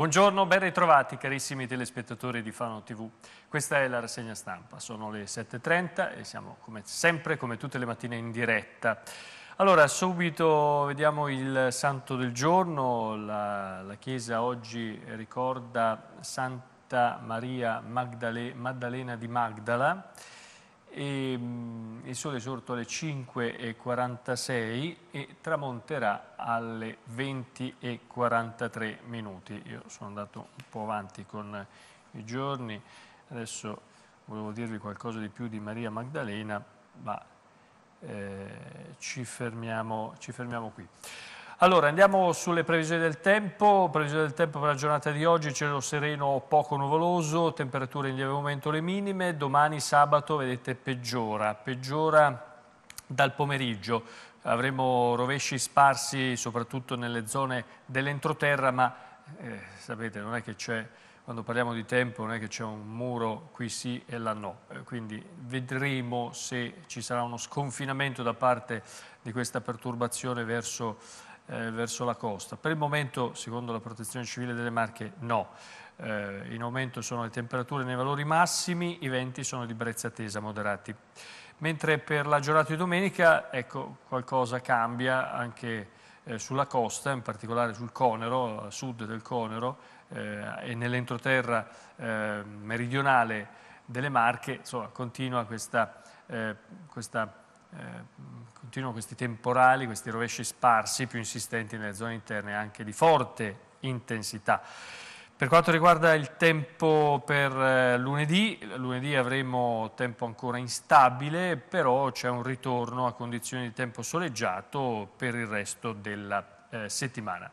Buongiorno, ben ritrovati carissimi telespettatori di Fano TV. Questa è la rassegna stampa, sono le 7.30 e siamo come sempre, come tutte le mattine, in diretta. Allora, subito vediamo il santo del giorno. La, la Chiesa oggi ricorda Santa Maria Magdale, Maddalena di Magdala e, ehm, il sole è sorto alle 5.46 e tramonterà alle 20.43 minuti. Io sono andato un po' avanti con i giorni, adesso volevo dirvi qualcosa di più di Maria Magdalena, ma eh, ci, fermiamo, ci fermiamo qui. Allora, andiamo sulle previsioni del tempo. Previsione del tempo per la giornata di oggi, cielo sereno poco nuvoloso, temperature in lieve aumento le minime. Domani sabato, vedete, peggiora. Peggiora dal pomeriggio. Avremo rovesci sparsi soprattutto nelle zone dell'entroterra, ma eh, sapete, non è che c'è quando parliamo di tempo non è che c'è un muro qui sì e là no, eh, quindi vedremo se ci sarà uno sconfinamento da parte di questa perturbazione verso eh, verso la costa. Per il momento, secondo la protezione civile delle Marche, no. Eh, in aumento sono le temperature nei valori massimi, i venti sono di brezza tesa moderati. Mentre per la giornata di domenica, ecco, qualcosa cambia anche eh, sulla costa, in particolare sul Conero, a sud del Conero eh, e nell'entroterra eh, meridionale delle Marche, insomma, continua questa, eh, questa eh, continuano questi temporali, questi rovesci sparsi, più insistenti nelle zone interne, anche di forte intensità. Per quanto riguarda il tempo per eh, lunedì, lunedì avremo tempo ancora instabile, però c'è un ritorno a condizioni di tempo soleggiato per il resto della eh, settimana.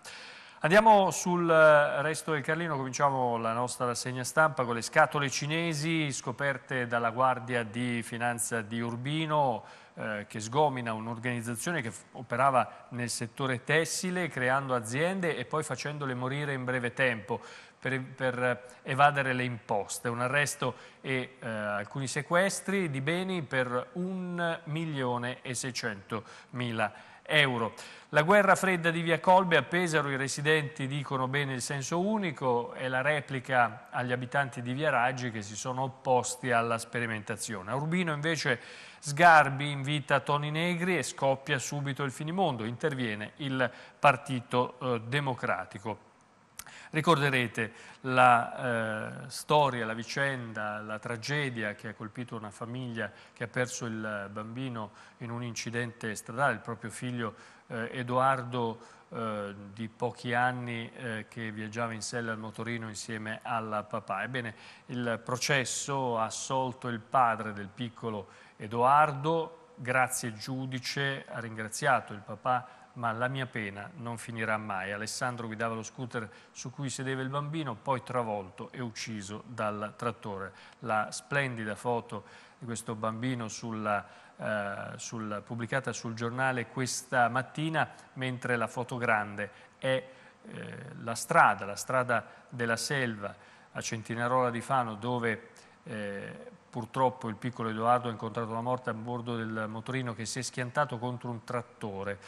Andiamo sul eh, resto del Carlino, cominciamo la nostra rassegna stampa con le scatole cinesi scoperte dalla Guardia di Finanza di Urbino, eh, che sgomina un'organizzazione che operava nel settore tessile creando aziende e poi facendole morire in breve tempo per, per eh, evadere le imposte, un arresto e eh, alcuni sequestri di beni per 1 milione e 600 mila euro euro. La guerra fredda di Via Colbe a Pesaro, i residenti dicono bene il senso unico, è la replica agli abitanti di Via Raggi che si sono opposti alla sperimentazione. A Urbino invece Sgarbi invita Toni Negri e scoppia subito il finimondo, interviene il Partito eh, Democratico. Ricorderete la eh, storia, la vicenda, la tragedia che ha colpito una famiglia che ha perso il bambino in un incidente stradale, il proprio figlio eh, Edoardo eh, di pochi anni eh, che viaggiava in sella al motorino insieme al papà. Ebbene, il processo ha assolto il padre del piccolo Edoardo, grazie giudice, ha ringraziato il papà ma la mia pena non finirà mai. Alessandro guidava lo scooter su cui sedeva il bambino, poi travolto e ucciso dal trattore. La splendida foto di questo bambino sulla Uh, sul, pubblicata sul giornale questa mattina, mentre la foto grande è eh, la strada, la strada della selva a Centinarola di Fano, dove eh, Purtroppo il piccolo Edoardo ha incontrato la morte a bordo del motorino che si è schiantato contro un trattore.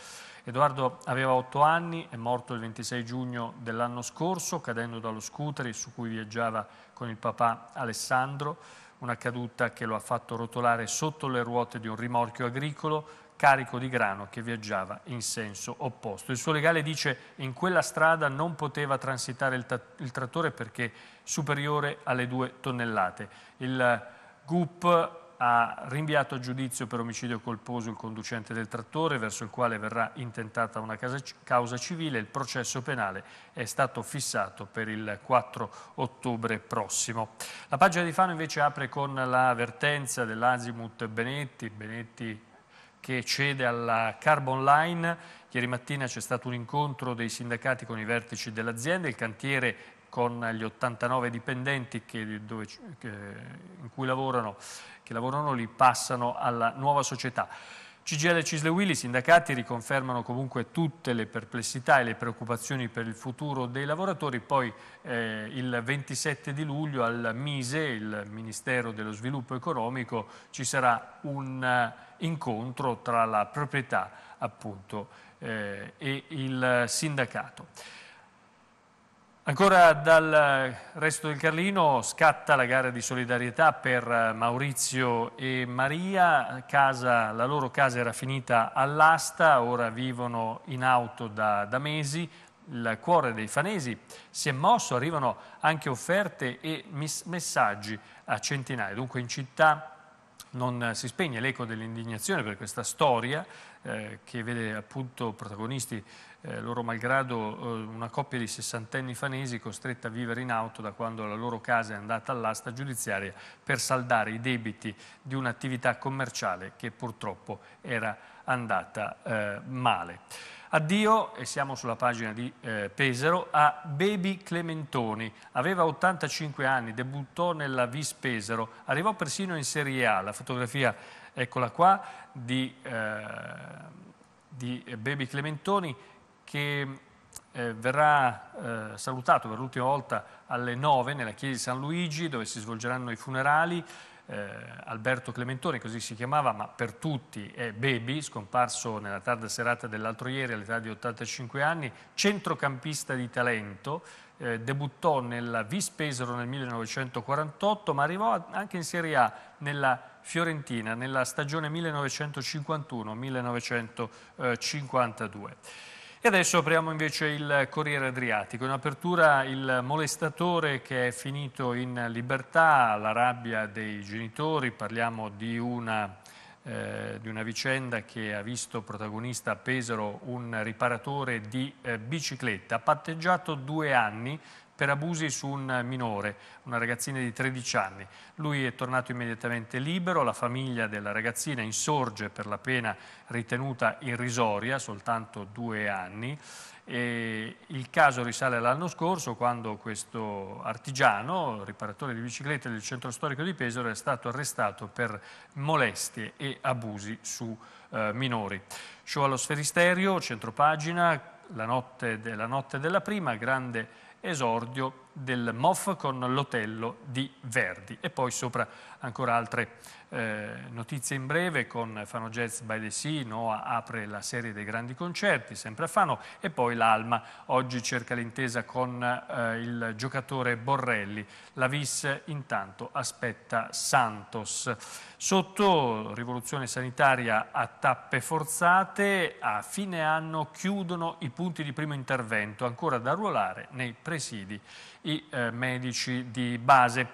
Edoardo aveva 8 anni, è morto il 26 giugno dell'anno scorso cadendo dallo scooter su cui viaggiava con il papà Alessandro, una caduta che lo ha fatto rotolare sotto le ruote di un rimorchio agricolo carico di grano che viaggiava in senso opposto. Il suo legale dice che in quella strada non poteva transitare il, il trattore perché superiore alle due tonnellate. Il GUP ha rinviato a giudizio per omicidio colposo il conducente del trattore verso il quale verrà intentata una causa civile. Il processo penale è stato fissato per il 4 ottobre prossimo. La pagina di Fano invece apre con l'avvertenza dell'Azimut Benetti, Benetti che cede alla Carbon Line. Ieri mattina c'è stato un incontro dei sindacati con i vertici dell'azienda, il cantiere con gli 89 dipendenti che, dove, che, cui lavorano, che lavorano lì passano alla nuova società. CGL e Cisle Willy, i sindacati riconfermano comunque tutte le perplessità e le preoccupazioni per il futuro dei lavoratori, poi eh, il 27 di luglio al MISE, il Ministero dello Sviluppo Economico, ci sarà un uh, incontro tra la proprietà appunto, eh, e il sindacato. Ancora dal resto del Carlino scatta la gara di solidarietà per eh, Maurizio e Maria, casa, la loro casa era finita all'asta, ora vivono in auto da, da mesi, il cuore dei fanesi si è mosso, arrivano anche offerte e messaggi a centinaia, dunque in città non eh, si spegne l'eco dell'indignazione per questa storia eh, che vede appunto protagonisti eh, loro malgrado eh, una coppia di sessantenni fanesi costretta a vivere in auto da quando la loro casa è andata all'asta giudiziaria per saldare i debiti di un'attività commerciale che purtroppo era andata eh, male. Addio, e siamo sulla pagina di eh, Pesaro, a Baby Clementoni. Aveva 85 anni, debuttò nella Vis Pesaro, arrivò persino in Serie A. La fotografia, eccola qua, di, eh, di Bebi Clementoni che eh, verrà eh, salutato per l'ultima volta alle 9 nella chiesa di San Luigi dove si svolgeranno i funerali eh, Alberto Clementoni, così si chiamava, ma per tutti è Baby, scomparso nella tarda serata dell'altro ieri all'età di 85 anni, centrocampista di talento, eh, debuttò nella Vispesero nel 1948, ma arrivò anche in Serie A nella Fiorentina nella stagione 1951-1952. E adesso apriamo invece il Corriere Adriatico. In apertura il molestatore che è finito in libertà, la rabbia dei genitori, parliamo di una, eh, di una vicenda che ha visto protagonista a Pesaro un riparatore di eh, bicicletta. patteggiato due anni per abusi su un minore, una ragazzina di 13 anni. Lui è tornato immediatamente libero, la famiglia della ragazzina insorge per la pena ritenuta irrisoria, soltanto due anni. E il caso risale all'anno scorso quando questo artigiano, riparatore di biciclette del centro storico di Pesaro, è stato arrestato per molestie e abusi su eh, minori. Show allo Sferisterio, centropagina, la notte, de la notte della prima, grande esordio del MOF con l'Otello di Verdi e poi sopra ancora altre eh, notizie in breve con Fano Jazz by the Sea, Noah apre la serie dei grandi concerti, sempre a Fano e poi l'Alma, oggi cerca l'intesa con eh, il giocatore Borrelli, la Vis intanto aspetta Santos. Sotto rivoluzione sanitaria a tappe forzate, a fine anno chiudono i punti di primo intervento ancora da ruolare nei presidi i eh, medici di base.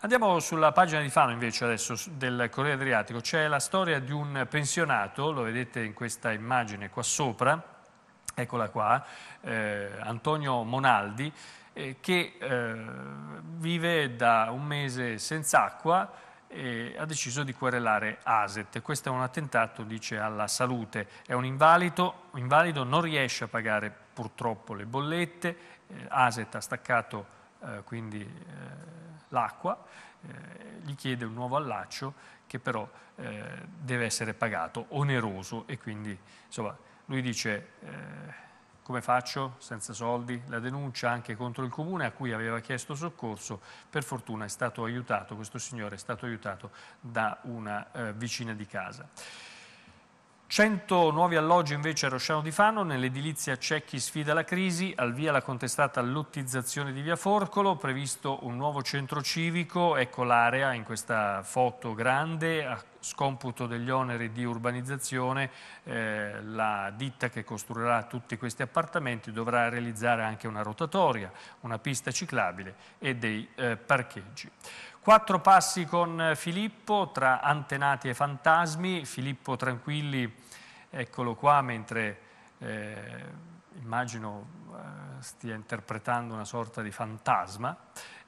Andiamo sulla pagina di Fano invece adesso del Corriere Adriatico, c'è la storia di un pensionato, lo vedete in questa immagine qua sopra, eccola qua, eh, Antonio Monaldi, eh, che eh, vive da un mese senza acqua e ha deciso di querelare ASET. Questo è un attentato, dice, alla salute. È un invalido, invalido non riesce a pagare purtroppo le bollette eh, Aset ha staccato eh, quindi eh, l'acqua, eh, gli chiede un nuovo allaccio che però deve essere pagato, oneroso e quindi insomma lui dice come faccio senza soldi? La denuncia anche contro il comune a cui aveva chiesto soccorso, per fortuna è stato aiutato, questo signore è stato aiutato da una eh, vicina di casa. 100 nuovi alloggi invece a Rosciano di Fano, nell'edilizia c'è chi sfida la crisi, al via la contestata lottizzazione di via Forcolo, previsto un nuovo centro civico, ecco l'area in questa foto grande, a scomputo degli oneri di urbanizzazione, eh, la ditta che costruirà tutti questi appartamenti dovrà realizzare anche una rotatoria, una pista ciclabile e dei eh, parcheggi. Quattro passi con eh, Filippo tra antenati e fantasmi, Filippo Tranquilli, eccolo qua, mentre eh, immagino eh, stia interpretando una sorta di fantasma.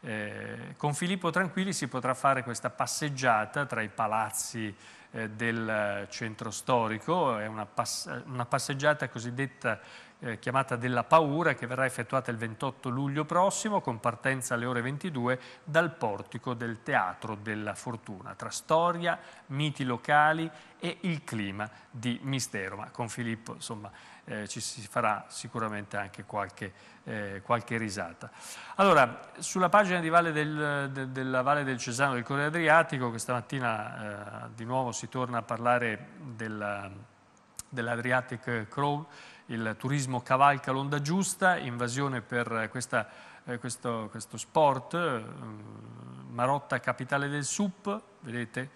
Eh, con Filippo Tranquilli si potrà fare questa passeggiata tra i palazzi eh, del centro storico, è una, pass una passeggiata cosiddetta eh, chiamata della paura che verrà effettuata il 28 luglio prossimo con partenza alle ore 22 dal portico del Teatro della Fortuna tra storia, miti locali e il clima di mistero. Ma con Filippo insomma, eh, ci si farà sicuramente anche qualche, eh, qualche risata. Allora, sulla pagina vale del, de, della Valle del Cesano del Corriere Adriatico, questa mattina eh, di nuovo si torna a parlare dell'Adriatic dell Crawl il turismo cavalca l'onda giusta, invasione per eh, questa, eh, questo, questo, sport, eh, mm, Marotta capitale del SUP, vedete,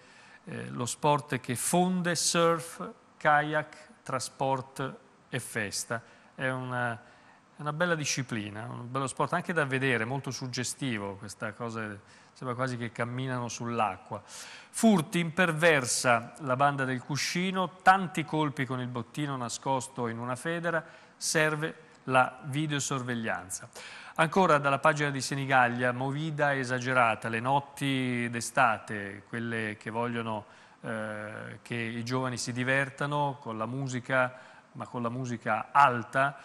eh, lo sport che fonde surf, kayak, trasport e festa. È una, è una bella disciplina, un bello sport anche da vedere, molto suggestivo questa cosa sembra quasi che camminano sull'acqua. Furti imperversa la banda del cuscino, tanti colpi con il bottino nascosto in una federa, serve la videosorveglianza. Ancora dalla pagina di Senigallia, movida esagerata, le notti d'estate, quelle che vogliono eh, che i giovani si divertano con la musica, ma con la musica alta,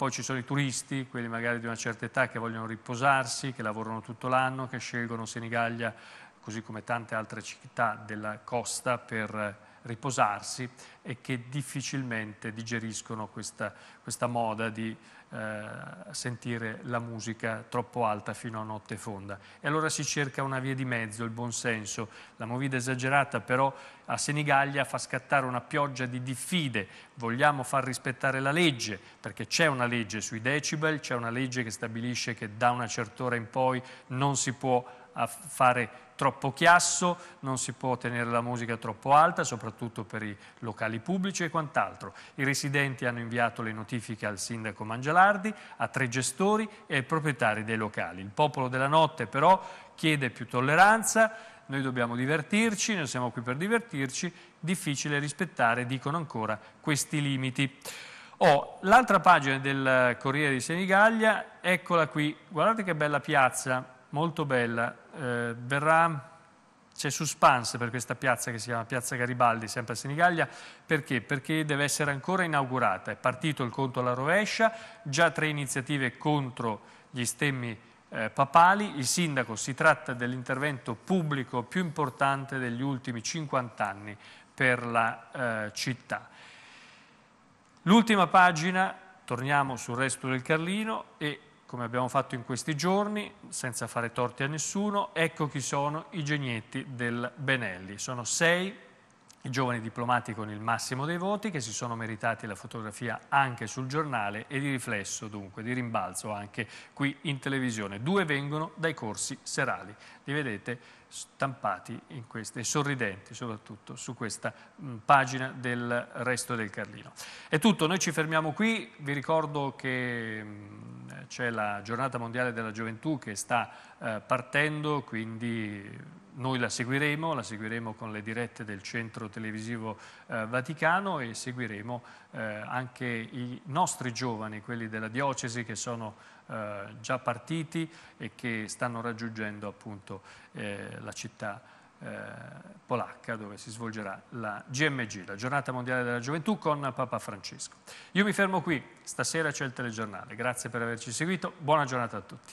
poi ci sono i turisti, quelli magari di una certa età che vogliono riposarsi, che lavorano tutto l'anno, che scelgono Senigallia, così come tante altre città della costa, per riposarsi e che difficilmente digeriscono questa, questa moda di eh, sentire la musica troppo alta fino a notte fonda. E allora si cerca una via di mezzo, il buonsenso. La movida esagerata però a Senigallia fa scattare una pioggia di diffide. Vogliamo far rispettare la legge, perché c'è una legge sui decibel, c'è una legge che stabilisce che da una certa ora in poi non si può a fare troppo chiasso, non si può tenere la musica troppo alta, soprattutto per i locali pubblici e quant'altro. I residenti hanno inviato le notifiche al sindaco Mangialardi, a tre gestori e ai proprietari dei locali. Il popolo della notte però chiede più tolleranza, noi dobbiamo divertirci, noi siamo qui per divertirci, difficile rispettare, dicono ancora, questi limiti. Oh, l'altra pagina del Corriere di Senigallia, eccola qui, guardate che bella piazza, molto bella. Eh, verrà, c'è suspense per questa piazza che si chiama Piazza Garibaldi, sempre a Senigallia, perché? Perché deve essere ancora inaugurata. È partito il conto alla rovescia, già tre iniziative contro gli stemmi eh, papali. Il sindaco si tratta dell'intervento pubblico più importante degli ultimi 50 anni per la eh, città. L'ultima pagina, torniamo sul resto del Carlino e come abbiamo fatto in questi giorni, senza fare torti a nessuno, ecco chi sono i genietti del Benelli. Sono sei i giovani diplomati con il massimo dei voti che si sono meritati la fotografia anche sul giornale e di riflesso dunque, di rimbalzo anche qui in televisione. Due vengono dai corsi serali. Li vedete? stampati queste, e sorridenti soprattutto su questa mh, pagina del resto del Carlino. È tutto, noi ci fermiamo qui, vi ricordo che c'è la giornata mondiale della gioventù che sta eh, partendo, quindi noi la seguiremo, la seguiremo con le dirette del centro televisivo eh, Vaticano e seguiremo eh, anche i nostri giovani, quelli della diocesi che sono eh, già partiti e che stanno raggiungendo appunto eh, la città eh, polacca dove si svolgerà la GMG, la giornata mondiale della gioventù con Papa Francesco. Io mi fermo qui, stasera c'è il telegiornale, grazie per averci seguito, buona giornata a tutti.